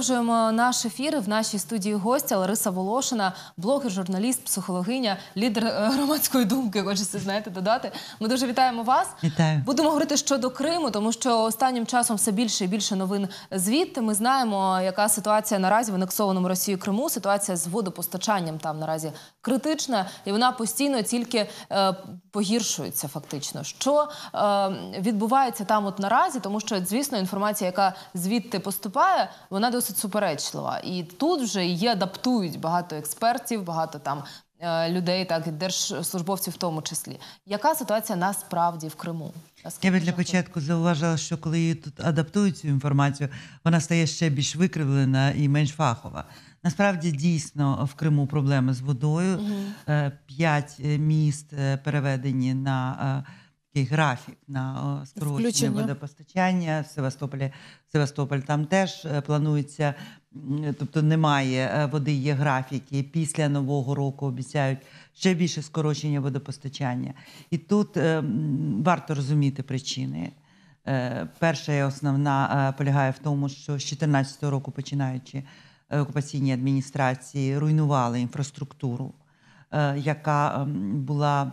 Продовжуємо наш ефір в нашій студії гостя Лариса Волошина, блогер, журналіст, психологиня, лідер е, громадської думки. Хочеться знаєте, додати. Ми дуже вітаємо вас. Вітаю. Будемо говорити щодо Криму, тому що останнім часом все більше і більше новин звідти. Ми знаємо, яка ситуація наразі в анексованому Росією Криму. Ситуація з водопостачанням там наразі критична, і вона постійно тільки е, погіршується. Фактично, що е, відбувається там, от наразі, тому що звісно, інформація, яка звідти поступає, вона досить досить суперечлива. І тут вже її адаптують багато експертів, багато там е, людей, так і держслужбовців в тому числі. Яка ситуація насправді в Криму? Я би для початку зауважила, що коли її тут адаптують цю інформацію, вона стає ще більш викривлена і менш фахова. Насправді дійсно в Криму проблеми з водою. Е, п'ять е, міст переведені на такий графік на скорочення водопостачання в Севастополі. Севастополь там теж е, планується, е, тобто немає е, води, є графіки. Після нового року обіцяють ще більше скорочення водопостачання. І тут варто розуміти причини. Перша і основна полягає в тому, що з 2014 року, починаючи окупаційні адміністрації, руйнували інфраструктуру, яка була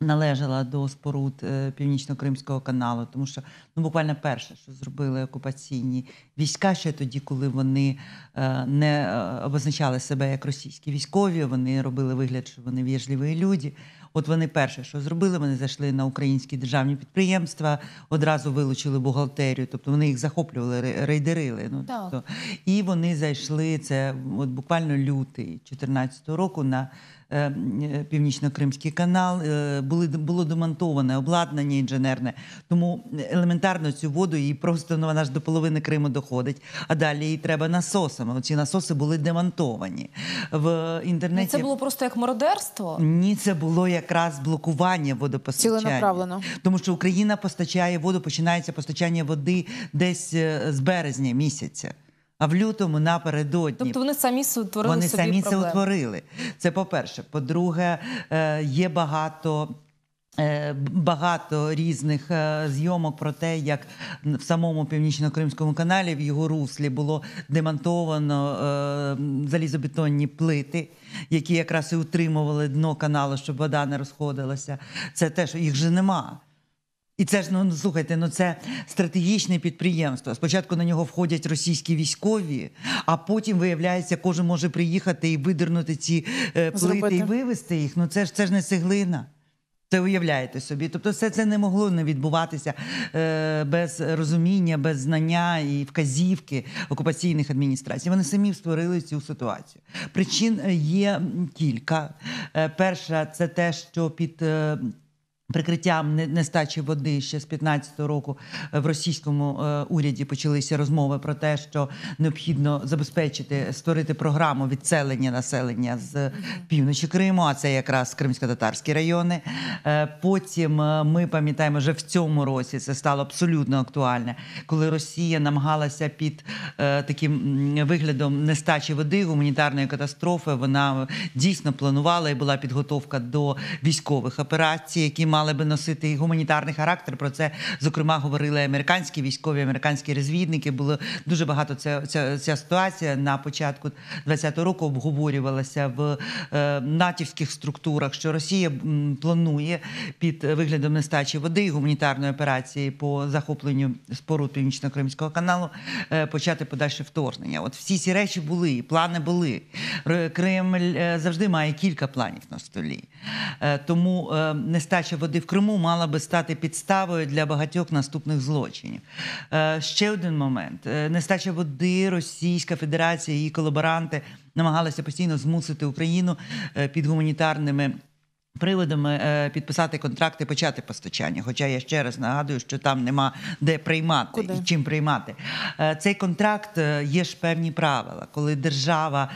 належала до споруд е, північно-кримського каналу, тому що ну буквально перше, що зробили окупаційні війська, ще тоді, коли вони е, не е, обозначали себе як російські військові, вони робили вигляд, що вони в'яжливі люди. От вони перше, що зробили, вони зайшли на українські державні підприємства, одразу вилучили бухгалтерію, тобто вони їх захоплювали, рейдерили. Ну так. тобто і вони зайшли це от буквально лютий 2014 року на Е, е, Північно-Кримський канал, е, були було демонтоване обладнання інженерне. Тому елементарно цю воду її просто ну, вона ж до половини Криму доходить. А далі її треба насосами. Ці насоси були демонтовані в ну, інтернеті. Це було просто як мародерство? Ні, це було якраз блокування водопостачання. Ціленаправлено. тому що Україна постачає воду, починається постачання води десь з березня місяця а в лютому напередодні. Тобто вони самі утворили. Вони собі самі це утворили. Це по-перше. По-друге, е, є багато. Е, багато різних е, зйомок про те, як в самому північно-кримському каналі в його руслі було демонтовано залізобетонні плити, які якраз і утримували дно каналу, щоб вода не розходилася. Це теж їх же нема. І це ж ну, ну слухайте, ну це стратегічне підприємство. Спочатку на нього входять російські військові, а потім виявляється, кожен може приїхати і видернути ці е, плити Зробити. і вивезти їх. Ну це ж це ж не цеглина. Це уявляєте собі. Тобто, все це не могло не відбуватися е, без розуміння, без знання і вказівки окупаційних адміністрацій. Вони самі створили цю ситуацію. Причин е, є кілька. Е, перша це те, що під е, Прикриттям нестачі води ще з 15-го року е, в російському е, уряді почалися розмови про те, що необхідно забезпечити створити програму відселення населення з е, півночі Криму, а це якраз кримсько-татарські райони. Потім ми пам'ятаємо, вже в цьому році це стало абсолютно актуальне, коли Росія намагалася під таким виглядом нестачі води гуманітарної катастрофи. Вона дійсно планувала і була підготовка до військових операцій, які мали би носити гуманітарний характер. Про це зокрема говорили американські військові, американські розвідники. Було дуже багато ця, ця, ця ситуація на початку 20-го року обговорювалася в е, натівських структурах, що Росія м, планує під виглядом нестачі води і гуманітарної операції по захопленню споруд північно-кримського каналу е, почати подальше вторгнення. От всі ці речі були, і плани були. Кремль е, завжди має кілька планів на столі, е, тому е, нестача води в Криму мала би стати підставою для багатьох наступних злочинів. Е, ще один момент: е, нестача води Російська Федерація її колаборанти намагалися постійно змусити Україну е, під гуманітарними. Приводами підписати контракти, почати постачання. Хоча я ще раз нагадую, що там нема де приймати Куди? і чим приймати цей контракт. Є ж певні правила, коли держава,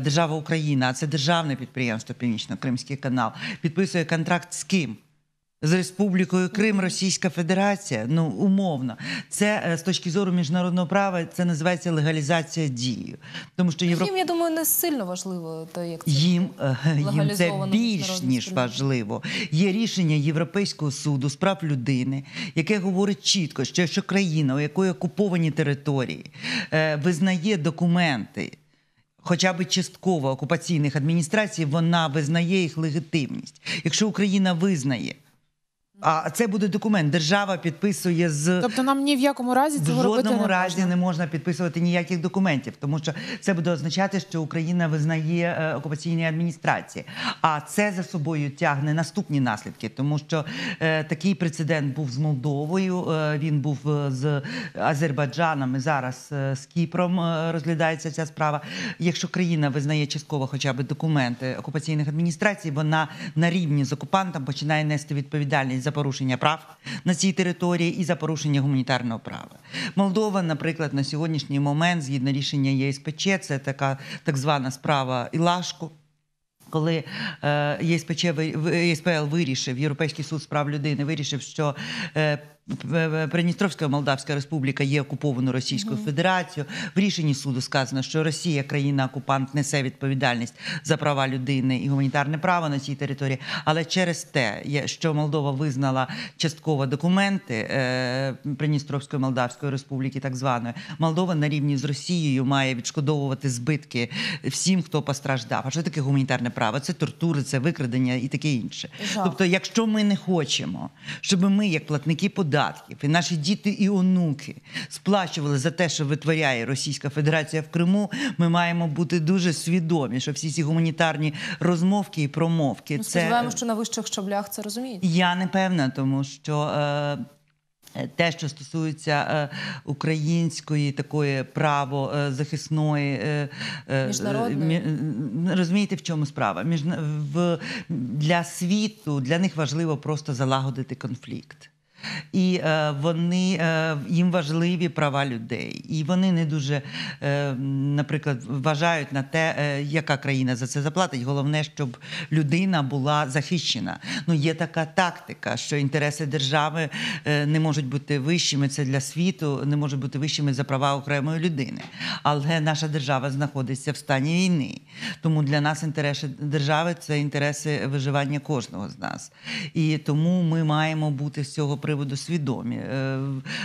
держава Україна, а це державне підприємство Північно-Кримський канал, підписує контракт з ким з Республікою Крим, Російська Федерація, ну умовно, це е, з точки зору міжнародного права, це називається легалізація дії. Тому що Європ... їм, я думаю, не сильно важливо то як це їм, е, їм це більш ніж важливо. Є рішення Європейського суду з прав людини, яке говорить чітко, що якщо країна, у якої окуповані території, е, визнає документи. Хоча б частково окупаційних адміністрацій вона визнає їх легітимність. Якщо Україна визнає, а це буде документ. Держава підписує з тобто нам ні в якому разі цього в жодному робити не разі можна. не можна підписувати ніяких документів, тому що це буде означати, що Україна визнає е, окупаційні адміністрації. А це за собою тягне наступні наслідки, тому що е, такий прецедент був з Молдовою. Е, він був е, з Азербайджаном і Зараз е, з Кіпром е, розглядається ця справа. Якщо країна визнає частково, хоча б документи окупаційних адміністрацій, вона на рівні з окупантом починає нести відповідальність за за порушення прав на цій території і за порушення гуманітарного права. Молдова, наприклад, на сьогоднішній момент, згідно рішення ЄСПЧ, це така так звана справа Ілашку. Коли е, ЄСПЧ ЄСПЛ вирішив, Європейський суд з прав людини вирішив, що е, Придністровська Молдавська Республіка є окупованою Російською угу. Федерацією. В рішенні суду сказано, що Росія, країна окупант, несе відповідальність за права людини і гуманітарне право на цій території. Але через те, що Молдова визнала частково документи е, Придністровської Молдавської Республіки, так званої Молдова на рівні з Росією має відшкодовувати збитки всім, хто постраждав. А що таке гуманітарне право? Це тортури, це викрадення і таке інше. Жах. Тобто, якщо ми не хочемо, щоб ми, як платники податків, податків, і наші діти і онуки сплачували за те, що витворяє Російська Федерація в Криму. Ми маємо бути дуже свідомі, що всі ці гуманітарні розмовки і промовки ми це сподіваємо, е, що на вищих щаблях це розуміють. Я не певна, тому що. Е... е те, що стосується е, української такої правозахисної міжнародної розумієте, в чому справа? Між... в для світу для них важливо просто залагодити конфлікт і е, вони е, їм важливі права людей. І вони не дуже, е, наприклад, вважають на те, яка країна за це заплатить. Головне, щоб людина була захищена. Ну є така тактика, що інтереси держави не можуть бути вищими. Це для світу не можуть бути вищими за права окремої людини. Але наша держава знаходиться в стані війни. Тому для нас інтереси держави це інтереси виживання кожного з нас. І тому ми маємо бути з цього при приводу свідомі, е,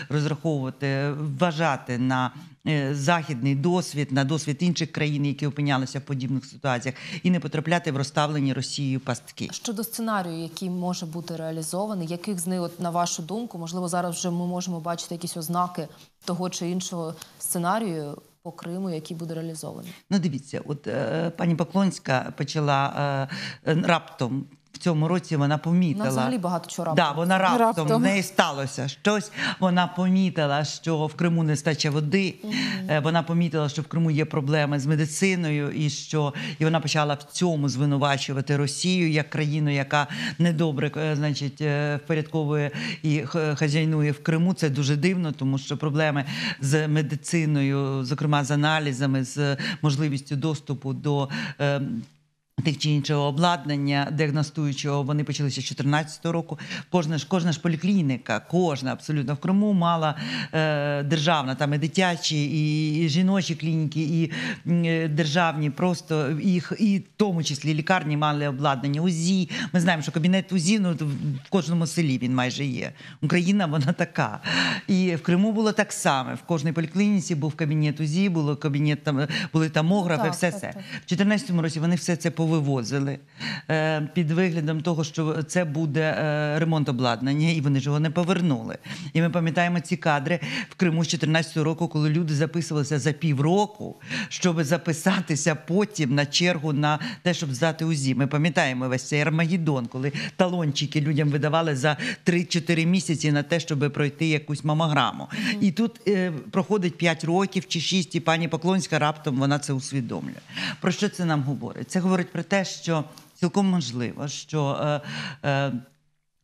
розраховувати, вважати на е, західний досвід, на досвід інших країн, які опинялися в подібних ситуаціях, і не потрапляти в розставлені Росією пастки щодо сценарію, який може бути реалізований, яких з них, от, на вашу думку, можливо, зараз вже ми можемо бачити якісь ознаки того чи іншого сценарію. По Криму, який буде реалізований, ну дивіться, от е, пані Поклонська почала е, е раптом в цьому році вона помітила Вона взагалі багато чого раптом. Да, вона раптом, раптом в неї сталося щось. Вона помітила, що в Криму не стача води. Mm -hmm. Вона помітила, що в Криму є проблеми з медициною, і що і вона почала в цьому звинувачувати Росію як країну, яка недобре е, значить е, впорядковує і хазяйнує в Криму. Це дуже дивно, тому що проблеми з медициною, зокрема з аналізами, з можливістю доступу до ем, Тих чи іншого обладнання диагностуючого вони почалися з 2014 року. Кожна ж кожна ж поліклініка, кожна абсолютно в Криму мала е, державна, там і дитячі, і, і жіночі клініки, і, і е, державні, просто їх і в тому числі лікарні мали обладнання. УЗІ. Ми знаємо, що кабінет УЗІ ну, в кожному селі він майже є. Україна вона така. І в Криму було так само. В кожній поліклініці був кабінет УЗІ, було кабінет там е, були тамографи, так, все це в 2014 році. Вони все це по повивозили е, під виглядом того, що це буде е, ремонт обладнання, і вони ж його не повернули. І ми пам'ятаємо ці кадри в Криму з 14-го року, коли люди записувалися за півроку, щоб записатися потім на чергу на те, щоб здати УЗІ. Ми пам'ятаємо весь цей Армагеддон, коли талончики людям видавали за 3-4 місяці на те, щоб пройти якусь мамограму. І тут е, проходить 5 років чи 6, і пані Поклонська раптом вона це усвідомлює. Про що це нам говорить? Це говорить про про те, що цілком можливо, що е, е,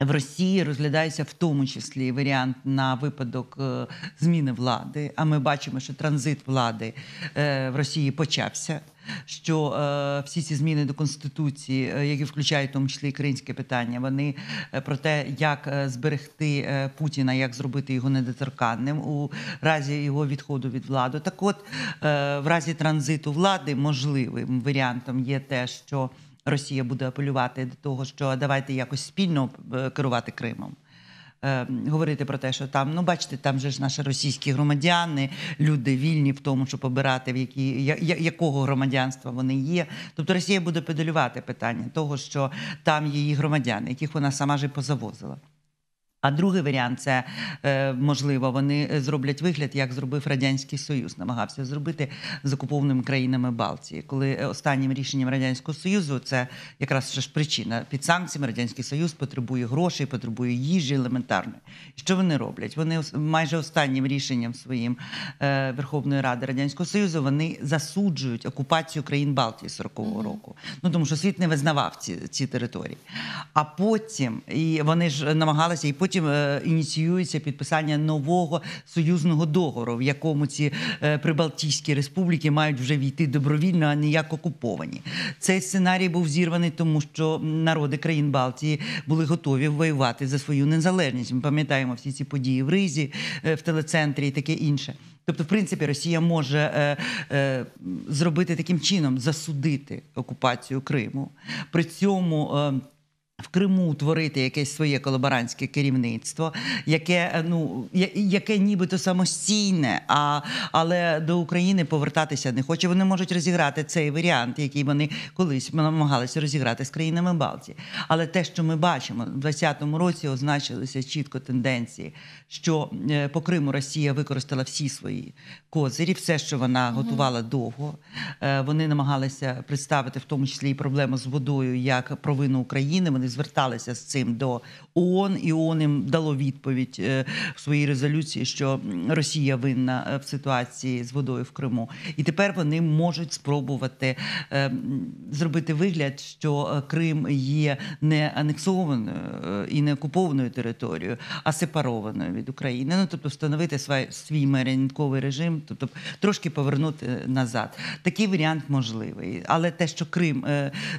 в Росії розглядається в тому числі варіант на випадок е, зміни влади. А ми бачимо, що транзит влади е, в Росії почався. Що е, всі ці зміни до конституції, е, які включають в тому числі і українське питання, вони е, про те, як е, зберегти е, Путіна, як зробити його недоторканним у разі його відходу від влади. Так, от е, в разі транзиту влади можливим варіантом є те, що Росія буде апелювати до того, що давайте якось спільно е, керувати Кримом. Е, говорити про те, що там, ну бачите, там же ж наші російські громадяни, люди вільні в тому, щоб обирати в які я, якого громадянства вони є. Тобто Росія буде педалювати питання того, що там її громадяни, яких вона сама же позавозила. А другий варіант це е, можливо, вони зроблять вигляд, як зробив радянський союз, намагався зробити з окупованими країнами Балтії, коли е, останнім рішенням радянського союзу це якраз ж причина під санкціями. Радянський Союз потребує грошей, потребує їжі елементарної. Що вони роблять? Вони майже останнім рішенням своїм е, Верховної Ради Радянського Союзу вони засуджують окупацію країн Балтії 40-го року. Ну тому що світ не визнавав ці ці території. А потім і вони ж намагалися і потім потім е, ініціюється підписання нового союзного договору, в якому ці е, прибалтійські республіки мають вже війти добровільно, а не як окуповані. Цей сценарій був зірваний, тому що народи країн Балтії були готові воювати за свою незалежність. Ми пам'ятаємо всі ці події в Ризі, е, в телецентрі і таке інше. Тобто, в принципі, Росія може е, е, зробити таким чином засудити окупацію Криму. При цьому е, в Криму утворити якесь своє колаборантське керівництво, яке е, ну яке нібито самостійне, а але до України повертатися не хоче. Вони можуть розіграти цей варіант, який вони колись намагалися розіграти з країнами Балтії. Але те, що ми бачимо, в 2020 році означилися чітко тенденції, що е, по Криму Росія використала всі свої козирі, все, що вона готувала mm довго. Е, вони намагалися представити в тому числі і проблему з водою як провину України. Вони зверталися з цим до ООН, і ООН їм дало відповідь е, в своїй резолюції, що Росія винна е, в ситуації з водою в Криму, і тепер вони можуть спробувати е, зробити вигляд, що Крим є не анексованою і не окупованою територією, а сепарованою від України. Ну тобто встановити свій маріонетковий режим, тобто трошки повернути назад. Такий варіант можливий, але те, що Крим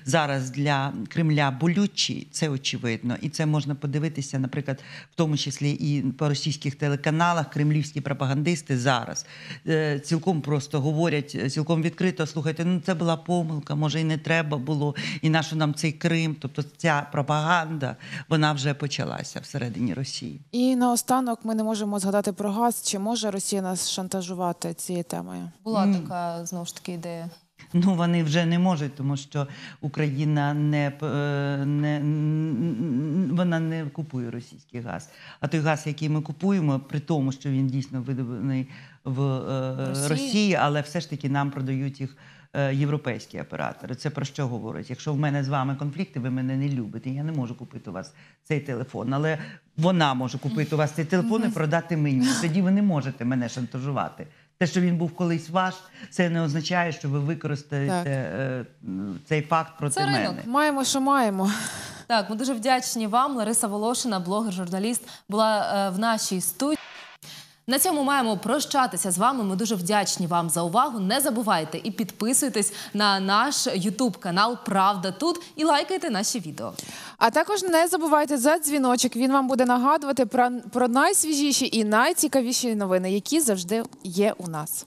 зараз для Кремля болючий, це очевидно, і це можна подивитися, наприклад, в тому числі і по російських телеканалах кремлівські пропагандисти зараз е, цілком просто говорять, е, цілком відкрито слухайте, ну це була помилка, може і не треба було, і нащо нам цей Крим? Тобто ця пропаганда вона вже почалася всередині Росії. І наостанок ми не можемо згадати про газ. Чи може Росія нас шантажувати цією темою? Була mm. така знову ж таки ідея ну вони вже не можуть, тому що Україна не е, не вона не купує російський газ. А той газ, який ми купуємо, при тому, що він дійсно видобуваний в е, Росії, Росії але все ж таки нам продають їх. Е, європейські оператори це про що говорить? Якщо в мене з вами конфлікти, ви мене не любите. Я не можу купити у вас цей телефон, але вона може купити у вас цей телефон і продати мені. Тоді ви не можете мене шантажувати. Те, що він був колись ваш, це не означає, що ви використаєте е, цей факт проти Це мене. Маємо, що маємо. Так, ми дуже вдячні вам. Лариса Волошина, блогер, журналіст, була е, в нашій студії. На цьому маємо прощатися з вами. Ми дуже вдячні вам за увагу. Не забувайте і підписуйтесь на наш Ютуб канал Правда тут і лайкайте наші відео. А також не забувайте за дзвіночок. Він вам буде нагадувати про, про найсвіжіші і найцікавіші новини, які завжди є у нас.